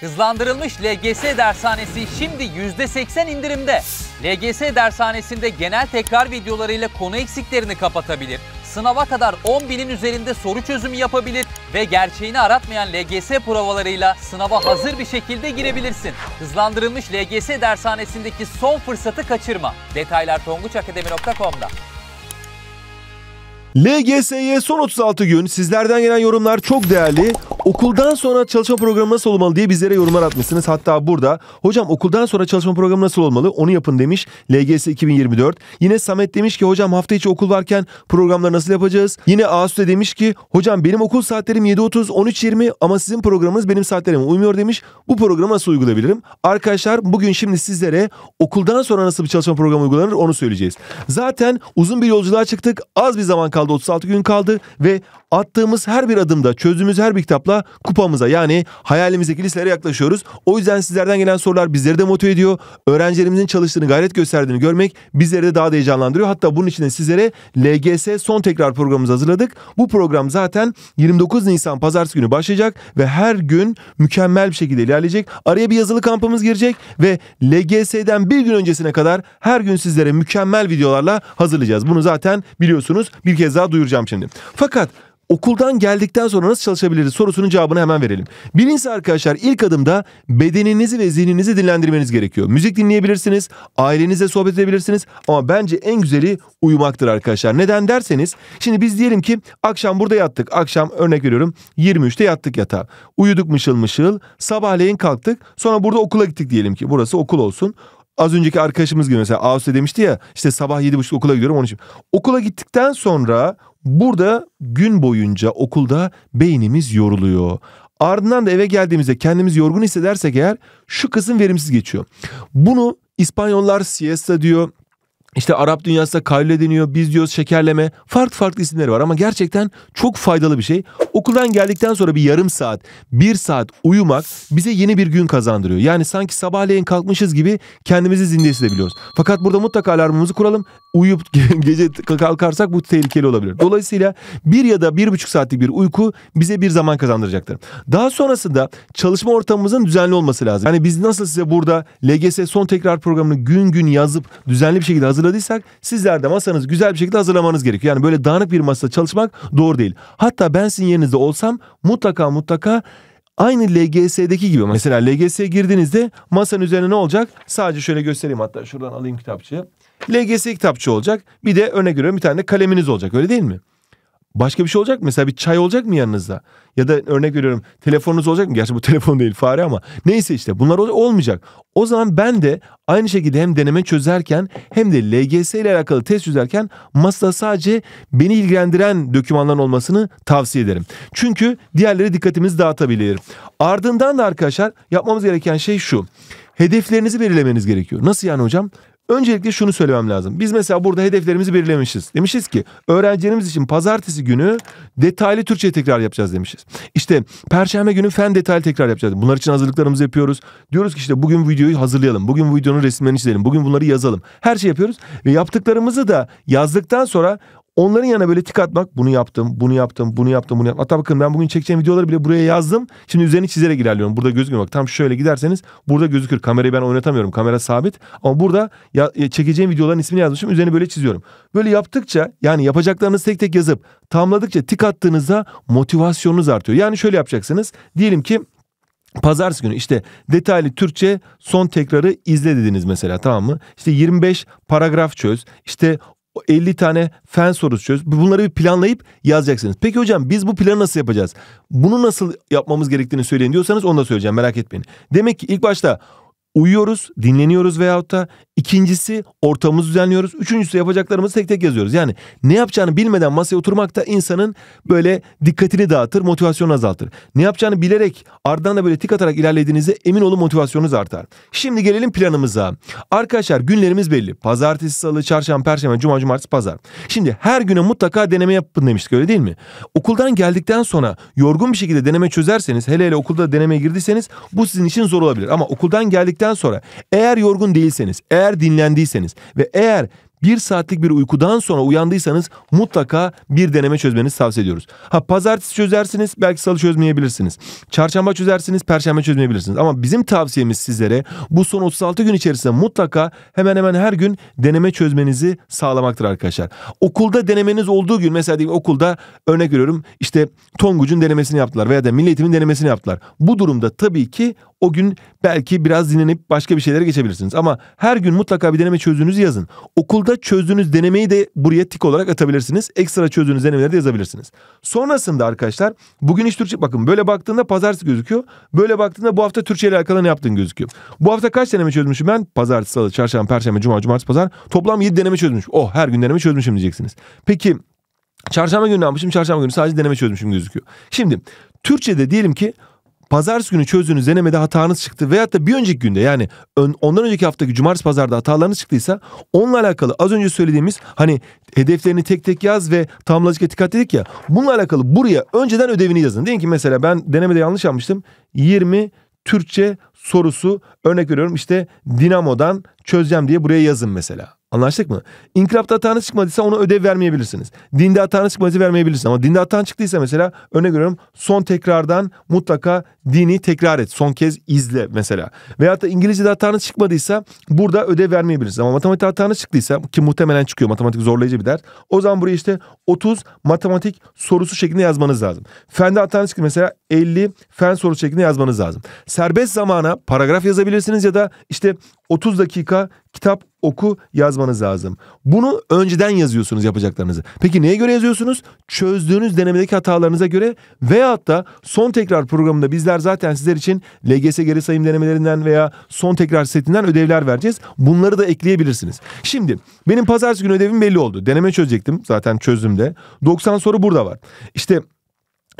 Hızlandırılmış LGS dershanesi şimdi %80 indirimde. LGS dershanesinde genel tekrar videolarıyla konu eksiklerini kapatabilir, sınava kadar 10 binin üzerinde soru çözümü yapabilir ve gerçeğini aratmayan LGS provalarıyla sınava hazır bir şekilde girebilirsin. Hızlandırılmış LGS dershanesindeki son fırsatı kaçırma. Detaylar tonguçakademi.com'da. LGS'ye son 36 gün sizlerden gelen yorumlar çok değerli. Okuldan sonra çalışma programı nasıl olmalı diye bizlere yorumlar atmışsınız. Hatta burada hocam okuldan sonra çalışma programı nasıl olmalı onu yapın demiş LGS 2024. Yine Samet demiş ki hocam hafta içi okul varken programları nasıl yapacağız? Yine Aslı demiş ki hocam benim okul saatlerim 7.30 13.20 ama sizin programınız benim saatlerime uymuyor demiş. Bu programı nasıl uygulayabilirim? Arkadaşlar bugün şimdi sizlere okuldan sonra nasıl bir çalışma programı uygulanır onu söyleyeceğiz. Zaten uzun bir yolculuğa çıktık. Az bir zaman kaldı 36 gün kaldı ve Attığımız her bir adımda, çözdüğümüz her bir kitapla kupamıza yani hayalimizdeki listelere yaklaşıyoruz. O yüzden sizlerden gelen sorular bizleri de motive ediyor. Öğrencilerimizin çalıştığını, gayret gösterdiğini görmek bizleri de daha da heyecanlandırıyor. Hatta bunun için de sizlere LGS son tekrar programımızı hazırladık. Bu program zaten 29 Nisan pazartesi günü başlayacak ve her gün mükemmel bir şekilde ilerleyecek. Araya bir yazılı kampımız girecek ve LGS'den bir gün öncesine kadar her gün sizlere mükemmel videolarla hazırlayacağız. Bunu zaten biliyorsunuz bir kez daha duyuracağım şimdi. Fakat okuldan geldikten sonra nasıl çalışabiliriz sorusunun cevabını hemen verelim. Birincisi arkadaşlar ilk adımda bedeninizi ve zihninizi dinlendirmeniz gerekiyor. Müzik dinleyebilirsiniz, ailenize sohbet edebilirsiniz ama bence en güzeli uyumaktır arkadaşlar. Neden derseniz şimdi biz diyelim ki akşam burada yattık. Akşam örnek veriyorum 23'te yattık yatağa. Uyuduk mışıl mışıl sabahleyin kalktık sonra burada okula gittik diyelim ki burası okul olsun. Az önceki arkadaşımız gibi mesela Ağustos demişti ya işte sabah 7.30'da okula gidiyorum onun için. Okula gittikten sonra burada gün boyunca okulda beynimiz yoruluyor. Ardından da eve geldiğimizde kendimiz yorgun hissedersek eğer şu kısım verimsiz geçiyor. Bunu İspanyollar siesta diyor. İşte Arap dünyasında kavle deniyor, biz diyoruz şekerleme. Farklı farklı isimleri var ama gerçekten çok faydalı bir şey. Okuldan geldikten sonra bir yarım saat, bir saat uyumak bize yeni bir gün kazandırıyor. Yani sanki sabahleyin kalkmışız gibi kendimizi zinde hissedebiliyoruz. Fakat burada mutlaka alarmımızı kuralım. Uyuyup gece kalkarsak bu tehlikeli olabilir. Dolayısıyla bir ya da bir buçuk saatlik bir uyku bize bir zaman kazandıracaktır. Daha sonrasında çalışma ortamımızın düzenli olması lazım. Yani biz nasıl size burada LGS son tekrar programını gün gün yazıp düzenli bir şekilde hazırladık hazırladıysak sizler de masanızı güzel bir şekilde hazırlamanız gerekiyor. Yani böyle dağınık bir masada çalışmak doğru değil. Hatta ben sizin yerinizde olsam mutlaka mutlaka Aynı LGS'deki gibi mesela LGS'ye girdiğinizde masanın üzerine ne olacak? Sadece şöyle göstereyim hatta şuradan alayım kitapçığı. LGS kitapçı olacak. Bir de öne veriyorum bir tane de kaleminiz olacak öyle değil mi? Başka bir şey olacak mı? Mesela bir çay olacak mı yanınızda? Ya da örnek veriyorum telefonunuz olacak mı? Gerçi bu telefon değil fare ama. Neyse işte bunlar olmayacak. O zaman ben de aynı şekilde hem deneme çözerken hem de LGS ile alakalı test çözerken masada sadece beni ilgilendiren dokümanların olmasını tavsiye ederim. Çünkü diğerleri dikkatimizi dağıtabilir. Ardından da arkadaşlar yapmamız gereken şey şu. Hedeflerinizi belirlemeniz gerekiyor. Nasıl yani hocam? Öncelikle şunu söylemem lazım. Biz mesela burada hedeflerimizi belirlemişiz. Demişiz ki öğrencilerimiz için pazartesi günü detaylı Türkçe tekrar yapacağız demişiz. İşte perşembe günü fen detaylı tekrar yapacağız. Bunlar için hazırlıklarımızı yapıyoruz. Diyoruz ki işte bugün videoyu hazırlayalım. Bugün videonun resimlerini çizelim. Bugün bunları yazalım. Her şey yapıyoruz. Ve yaptıklarımızı da yazdıktan sonra Onların yanına böyle tik atmak bunu yaptım, bunu yaptım, bunu yaptım, bunu yaptım. Hatta bakın ben bugün çekeceğim videoları bile buraya yazdım. Şimdi üzerine çizerek ilerliyorum. Burada gözüküyor bak tam şöyle giderseniz burada gözükür. Kamerayı ben oynatamıyorum. Kamera sabit. Ama burada ya, e, çekeceğim videoların ismini yazmışım. Üzerine böyle çiziyorum. Böyle yaptıkça yani yapacaklarınızı tek tek yazıp tamladıkça tik attığınızda motivasyonunuz artıyor. Yani şöyle yapacaksınız. Diyelim ki Pazartesi günü işte detaylı Türkçe son tekrarı izle dediniz mesela tamam mı? İşte 25 paragraf çöz, işte 50 tane fen sorusu çöz. Bunları bir planlayıp yazacaksınız. Peki hocam biz bu planı nasıl yapacağız? Bunu nasıl yapmamız gerektiğini söyleyin diyorsanız onu da söyleyeceğim merak etmeyin. Demek ki ilk başta uyuyoruz, dinleniyoruz veyahut da ikincisi ortamımızı düzenliyoruz. Üçüncüsü yapacaklarımızı tek tek yazıyoruz. Yani ne yapacağını bilmeden masaya oturmak da insanın böyle dikkatini dağıtır, motivasyonu azaltır. Ne yapacağını bilerek ardından da böyle tik atarak ilerlediğinizde emin olun motivasyonunuz artar. Şimdi gelelim planımıza. Arkadaşlar günlerimiz belli. Pazartesi, salı, çarşamba, perşembe, cuma, cumartesi, pazar. Şimdi her güne mutlaka deneme yapın demiştik öyle değil mi? Okuldan geldikten sonra yorgun bir şekilde deneme çözerseniz hele hele okulda deneme girdiyseniz bu sizin için zor olabilir. Ama okuldan geldikten bitirdikten sonra eğer yorgun değilseniz, eğer dinlendiyseniz ve eğer bir saatlik bir uykudan sonra uyandıysanız mutlaka bir deneme çözmenizi tavsiye ediyoruz. Ha pazartesi çözersiniz belki salı çözmeyebilirsiniz. Çarşamba çözersiniz perşembe çözmeyebilirsiniz. Ama bizim tavsiyemiz sizlere bu son 36 gün içerisinde mutlaka hemen hemen her gün deneme çözmenizi sağlamaktır arkadaşlar. Okulda denemeniz olduğu gün mesela diyeyim, okulda örnek veriyorum işte Tonguç'un denemesini yaptılar veya da Milli Eğitim'in denemesini yaptılar. Bu durumda tabii ki o gün belki biraz dinlenip başka bir şeylere geçebilirsiniz. Ama her gün mutlaka bir deneme çözdüğünüzü yazın. Okulda çözdüğünüz denemeyi de buraya tik olarak atabilirsiniz. Ekstra çözdüğünüz denemeleri de yazabilirsiniz. Sonrasında arkadaşlar bugün iş Türkçe bakın böyle baktığında pazartesi gözüküyor. Böyle baktığında bu hafta Türkçe ile alakalı ne yaptığın gözüküyor. Bu hafta kaç deneme çözmüşüm ben? Pazartesi, salı, çarşamba, perşembe, cuma, cumartesi, pazar. Toplam 7 deneme çözmüş. Oh her gün deneme çözmüşüm diyeceksiniz. Peki Çarşamba günü ne yapmışım? Çarşamba günü sadece deneme çözmüşüm gözüküyor. Şimdi Türkçe'de diyelim ki pazartesi günü çözdüğünüz denemede hatanız çıktı veyahut da bir önceki günde yani ondan önceki haftaki cumartesi pazarda hatalarınız çıktıysa onunla alakalı az önce söylediğimiz hani hedeflerini tek tek yaz ve tamlacık dikkat dedik ya bununla alakalı buraya önceden ödevini yazın. Diyelim ki mesela ben denemede yanlış yapmıştım 20 Türkçe sorusu örnek veriyorum işte Dinamo'dan çözeceğim diye buraya yazın mesela. Anlaştık mı? İnkılapta hatanız çıkmadıysa ona ödev vermeyebilirsiniz. Dinde hatanız çıkmadıysa vermeyebilirsiniz. Ama dinde hatan çıktıysa mesela örnek veriyorum son tekrardan mutlaka dini tekrar et. Son kez izle mesela. Veyahut da İngilizce'de hatanız çıkmadıysa burada ödev vermeyebilirsiniz. Ama matematik hatanız çıktıysa ki muhtemelen çıkıyor matematik zorlayıcı bir ders. O zaman buraya işte 30 matematik sorusu şeklinde yazmanız lazım. Fende hatanız çıktı mesela 50 fen sorusu şeklinde yazmanız lazım. Serbest zamana paragraf yazabilirsiniz ya da işte 30 dakika kitap oku yazmanız lazım. Bunu önceden yazıyorsunuz yapacaklarınızı. Peki neye göre yazıyorsunuz? Çözdüğünüz denemedeki hatalarınıza göre veyahut da son tekrar programında bizler zaten sizler için LGS geri sayım denemelerinden veya son tekrar setinden ödevler vereceğiz. Bunları da ekleyebilirsiniz. Şimdi benim pazartesi günü ödevim belli oldu. Deneme çözecektim zaten çözdüm de. 90 soru burada var. İşte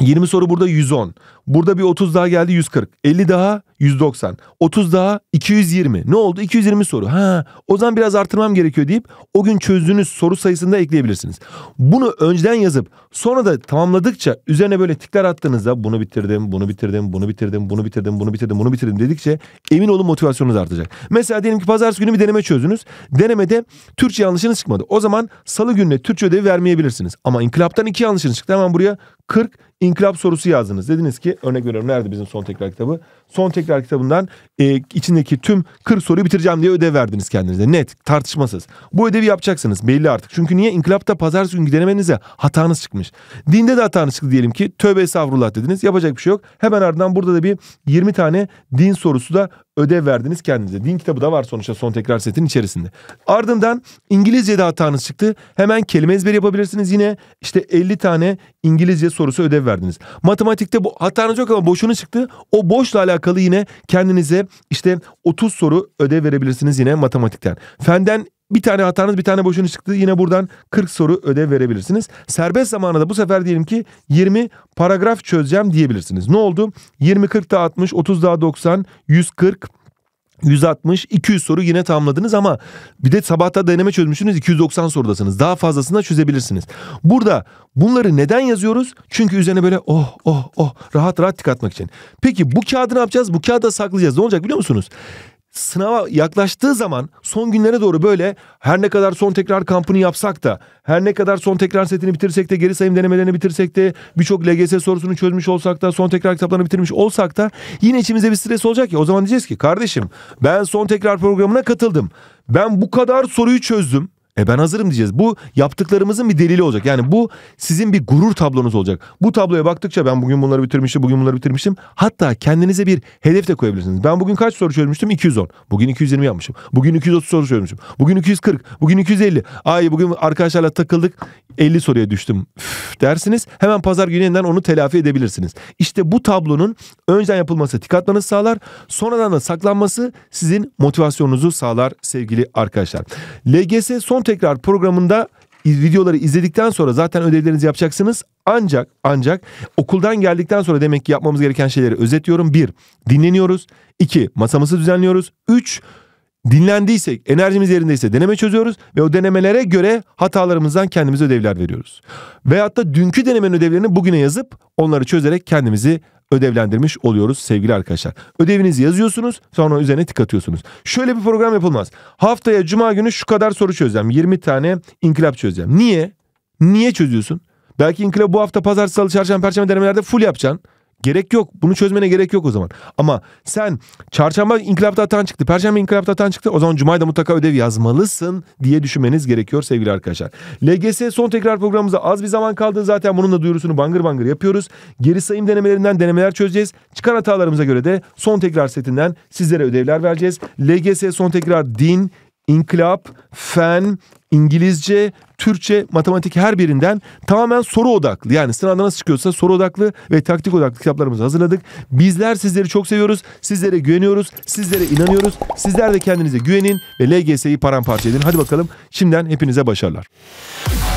20 soru burada 110. Burada bir 30 daha geldi 140. 50 daha 190. 30 daha 220. Ne oldu? 220 soru. Ha, o zaman biraz artırmam gerekiyor deyip o gün çözdüğünüz soru sayısını da ekleyebilirsiniz. Bunu önceden yazıp sonra da tamamladıkça üzerine böyle tikler attığınızda bunu bitirdim, bunu bitirdim, bunu bitirdim, bunu bitirdim, bunu bitirdim, bunu bitirdim dedikçe emin olun motivasyonunuz artacak. Mesela diyelim ki pazartesi günü bir deneme çözdünüz. Denemede Türkçe yanlışınız çıkmadı. O zaman salı gününe Türkçe ödevi vermeyebilirsiniz. Ama inkılaptan iki yanlışınız çıktı. Hemen buraya 40 inkılap sorusu yazdınız. Dediniz ki örnek veriyorum nerede bizim son tekrar kitabı? Son tekrar kitabından e, içindeki tüm 40 soruyu bitireceğim diye ödev verdiniz kendinize. Net, tartışmasız. Bu ödevi yapacaksınız belli artık. Çünkü niye? İnkılapta pazar günkü denemenize hatanız çıkmış. Dinde de hatanız çıktı diyelim ki tövbe estağfurullah dediniz. Yapacak bir şey yok. Hemen ardından burada da bir 20 tane din sorusu da ödev verdiniz kendinize. Din kitabı da var sonuçta son tekrar setin içerisinde. Ardından İngilizce'de hatanız çıktı. Hemen kelime ezberi yapabilirsiniz yine. işte 50 tane İngilizce sorusu ödev verdiniz. Matematikte bu hatanız yok ama boşunu çıktı. O boşla alakalı alakalı yine kendinize işte 30 soru ödev verebilirsiniz yine matematikten. Fenden bir tane hatanız bir tane boşunuz çıktı. Yine buradan 40 soru ödev verebilirsiniz. Serbest zamanında bu sefer diyelim ki 20 paragraf çözeceğim diyebilirsiniz. Ne oldu? 20 40 da 60, 30 daha 90, 140 160, 200 soru yine tamladınız ama bir de sabahta deneme çözmüşsünüz 290 sorudasınız. Daha fazlasını da çözebilirsiniz. Burada bunları neden yazıyoruz? Çünkü üzerine böyle oh oh oh rahat rahat tık atmak için. Peki bu kağıdı ne yapacağız? Bu kağıda saklayacağız. Ne olacak biliyor musunuz? sınava yaklaştığı zaman son günlere doğru böyle her ne kadar son tekrar kampını yapsak da her ne kadar son tekrar setini bitirsek de geri sayım denemelerini bitirsek de birçok LGS sorusunu çözmüş olsak da son tekrar kitaplarını bitirmiş olsak da yine içimize bir stres olacak ya o zaman diyeceğiz ki kardeşim ben son tekrar programına katıldım. Ben bu kadar soruyu çözdüm. E ben hazırım diyeceğiz. Bu yaptıklarımızın bir delili olacak. Yani bu sizin bir gurur tablonuz olacak. Bu tabloya baktıkça ben bugün bunları bitirmişim, bugün bunları bitirmişim. Hatta kendinize bir hedef de koyabilirsiniz. Ben bugün kaç soru çözmüştüm? 210. Bugün 220 yapmışım. Bugün 230 soru çözmüşüm. Bugün 240. Bugün 250. Ay bugün arkadaşlarla takıldık. 50 soruya düştüm Üf, dersiniz. Hemen pazar günü yeniden onu telafi edebilirsiniz. İşte bu tablonun önceden yapılması dikkatmanızı sağlar. Sonradan da saklanması sizin motivasyonunuzu sağlar sevgili arkadaşlar. LGS son tekrar programında videoları izledikten sonra zaten ödevlerinizi yapacaksınız. Ancak ancak okuldan geldikten sonra demek ki yapmamız gereken şeyleri özetliyorum. Bir, dinleniyoruz. İki, masamızı düzenliyoruz. Üç, dinlendiysek, enerjimiz yerindeyse deneme çözüyoruz ve o denemelere göre hatalarımızdan kendimize ödevler veriyoruz. Veyahut da dünkü denemenin ödevlerini bugüne yazıp onları çözerek kendimizi ödevlendirmiş oluyoruz sevgili arkadaşlar. Ödevinizi yazıyorsunuz sonra üzerine tık atıyorsunuz. Şöyle bir program yapılmaz. Haftaya cuma günü şu kadar soru çözeceğim. 20 tane inkılap çözeceğim. Niye? Niye çözüyorsun? Belki inkılap bu hafta pazar, salı, çarşamba, perşembe denemelerde full yapacaksın. Gerek yok. Bunu çözmene gerek yok o zaman. Ama sen çarşamba inkılapta hatan çıktı. Perşembe inkılapta hatan çıktı. O zaman Cuma'da mutlaka ödev yazmalısın diye düşünmeniz gerekiyor sevgili arkadaşlar. LGS son tekrar programımıza az bir zaman kaldı. Zaten bunun da duyurusunu bangır bangır yapıyoruz. Geri sayım denemelerinden denemeler çözeceğiz. Çıkan hatalarımıza göre de son tekrar setinden sizlere ödevler vereceğiz. LGS son tekrar din, inkılap, fen, İngilizce, Türkçe, matematik her birinden tamamen soru odaklı. Yani sınavda nasıl çıkıyorsa soru odaklı ve taktik odaklı kitaplarımızı hazırladık. Bizler sizleri çok seviyoruz. Sizlere güveniyoruz. Sizlere inanıyoruz. Sizler de kendinize güvenin ve LGS'yi paramparça edin. Hadi bakalım şimdiden hepinize başarılar.